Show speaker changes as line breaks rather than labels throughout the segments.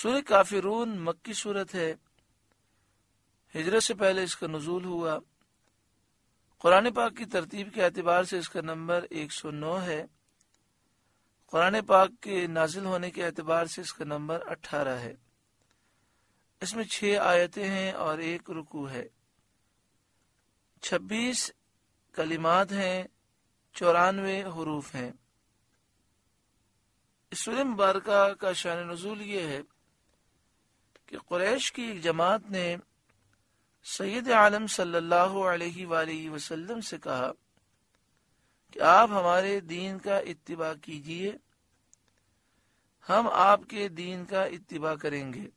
सूर्य काफिरून मक्की सूरत है हिजरत से पहले इसका नजूल हुआ कुरान पाक की तरतीब के अतबार से इसका नंबर एक सौ नौ है कुरान पाक के नाजिल होने के अतबार से इसका नंबर 18 है इसमें छह आयतें हैं और एक रुकू है छब्बीस कलिमात हैं चौरानवे हरूफ हैं इस सूर्य मुबारक का शान नजूल यह है कि कुरैश की एक जमात ने सैद आलम सल्लल्लाहु अलैहि वसल्लम से कहा कि आप हमारे दीन का इत्तिबा कीजिए हम आपके दीन का इत्तिबा करेंगे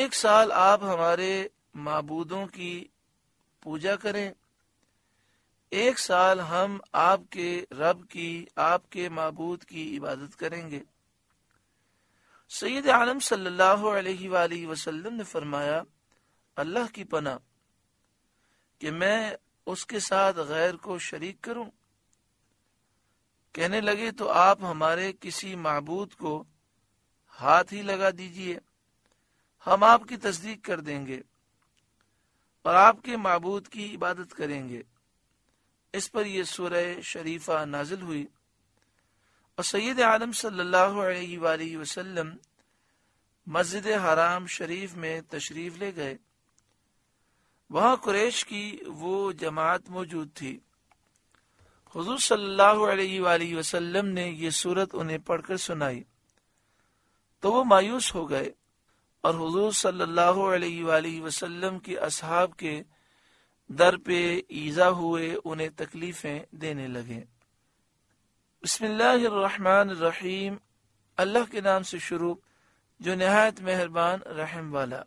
एक साल आप हमारे मबूदों की पूजा करें एक साल हम आपके रब की आपके मबूद की इबादत करेंगे सैद आलम सल्लल्लाहु अलैहि वसल्लम ने फरमाया अल्लाह की पना कि मैं उसके साथ गैर को शरीक करूं कहने लगे तो आप हमारे किसी महबूद को हाथ ही लगा दीजिए हम आपकी तस्दीक कर देंगे और आपके महबूद की इबादत करेंगे इस पर यह सूरह शरीफा नाजिल हुई और सैद आलम सल्लाम मस्जिद हराम शरीफ में तशरीफ ले गए वहाँ कुरेश की वो जमात मौजूद थी हजूर सल्लल्लाहु ने यह सूरत उन्हें पढ़कर सुनाई तो वो मायूस हो गए और हजूर सल्लल्लाहु वसलम के असहाब के दर पे ईजा हुए उन्हें तकलीफें देने लगे बसमीम अल्लाह के नाम से शुरू जो नहायत मेहरबान रहम वाला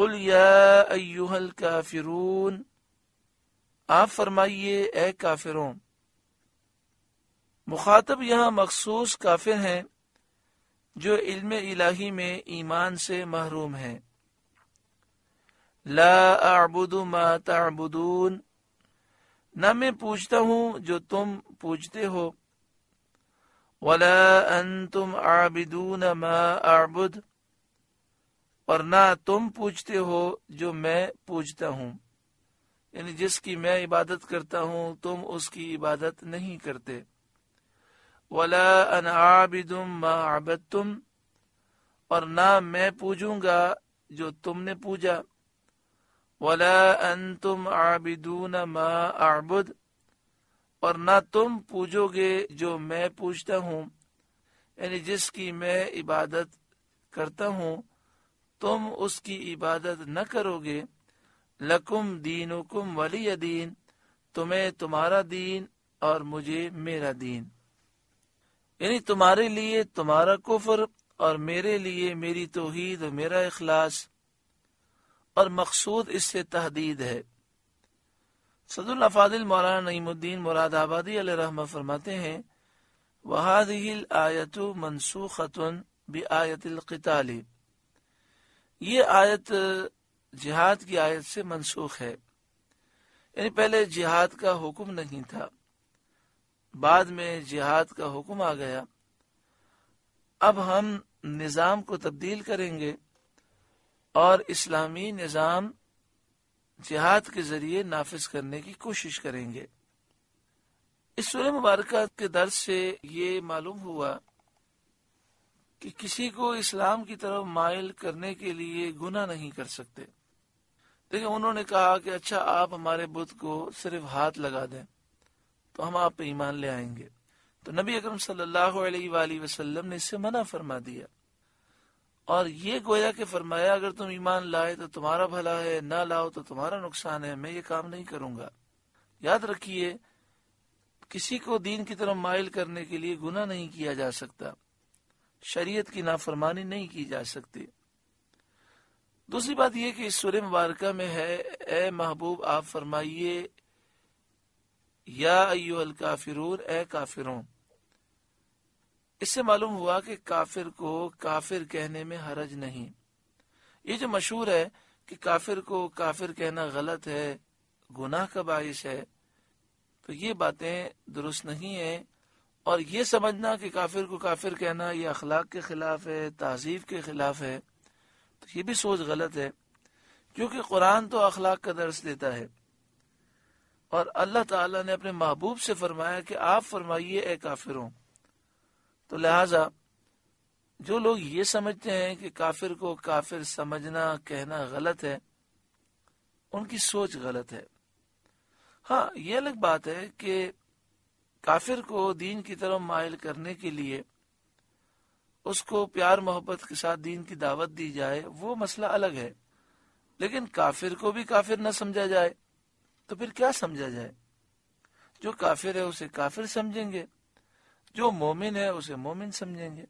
कुल काफिरून आप फरमाइए ए काफिरों मुखातब यहाँ मखसूस काफिर हैं जो इल्म इलाही में ईमान से महरूम है ला आबुदु माता अबुदून न मैं पूछता हूँ जो तुम पूछते हो वला अंतुम आबिदून मा आबुद और ना तुम पूछते हो जो मैं पूछता हूँ यानी जिसकी मैं इबादत करता हूँ तुम उसकी इबादत नहीं करते वला अन आबिदुम मा आबद तुम और ना मैं पूजूंगा जो तुमने पूजा वला अन तुम आबिदून मा आबुद और ना तुम पूजोगे जो मैं पूजता हूँ यानी जिसकी मैं इबादत करता हूँ तुम उसकी इबादत न करोगे लकुम दीनुकुम वली दीन तुम्हें तुम्हारा दीन और मुझे मेरा दीन यानी तुम्हारे लिए तुम्हारा कुफर और मेरे लिए मेरी तोहीद और मेरा इखलास और मकसूद इससे तहदीद है सदुल्ला फादिल मौलाना नईमुद्दीन मुरादाबादी रहमा फरमाते हैं वहादिल आयत मनसूखतन बे आयतलकताली ये आयत जिहाद की आयत से मनसूख है यानी पहले जिहाद का हुक्म नहीं था बाद में जिहाद का हुक्म आ गया अब हम निज़ाम को तब्दील करेंगे और इस्लामी निज़ाम जिहाद के जरिए नाफिज करने की कोशिश करेंगे इस सूर्य मुबारक के दर्ज से ये मालूम हुआ कि किसी को इस्लाम की तरफ मायल करने के लिए गुना नहीं कर सकते देखिए उन्होंने कहा कि अच्छा आप हमारे बुद्ध को सिर्फ हाथ लगा दें तो हम आप पे ईमान ले आएंगे तो नबी अकरम सल्लल्लाहु अलैहि वसल्लम ने इससे मना फरमा दिया और ये गोया के फरमाया अगर तुम ईमान लाए तो तुम्हारा भला है ना लाओ तो तुम्हारा नुकसान है मैं ये काम नहीं करूंगा याद रखिए किसी को दीन की तरफ माइल करने के लिए गुना नहीं किया जा सकता शरीयत की नाफरमानी नहीं की जा सकती दूसरी बात यह कि इस सूर्य मुबारक में है ए महबूब आप फरमाइए या अयो काफिर ए काफिरों इससे मालूम हुआ कि काफिर को काफिर कहने में हरज नहीं ये जो मशहूर है कि काफिर को काफिर कहना गलत है गुनाह का बायस है तो ये बातें दुरुस्त नहीं है और ये समझना कि काफिर को काफिर कहना ये अखलाक के खिलाफ है तहजीब के खिलाफ है तो ये भी सोच गलत है क्योंकि कुरान तो अखलाक का दर्श देता है और अल्लाह ताला ने अपने महबूब से फरमाया कि आप फरमाइए ए काफिरों तो लिहाजा जो लोग ये समझते हैं कि काफिर को काफिर समझना कहना गलत है उनकी सोच गलत है हाँ ये अलग बात है कि काफिर को दीन की तरफ मायल करने के लिए उसको प्यार मोहब्बत के साथ दीन की दावत दी जाए वो मसला अलग है लेकिन काफिर को भी काफिर न समझा जाए तो फिर क्या समझा जाए जो काफिर है उसे काफिर समझेंगे जो मोमिन है उसे मोमिन समझेंगे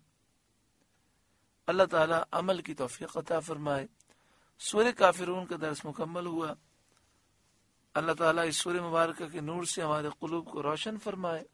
अल्लाह ताला अमल की तोफ़ी अता फरमाए सूर्य काफिरून का दर्स मुकम्मल हुआ अल्लाह ताला इस सूर्य मुबारक के नूर से हमारे कुलूब को रोशन फरमाए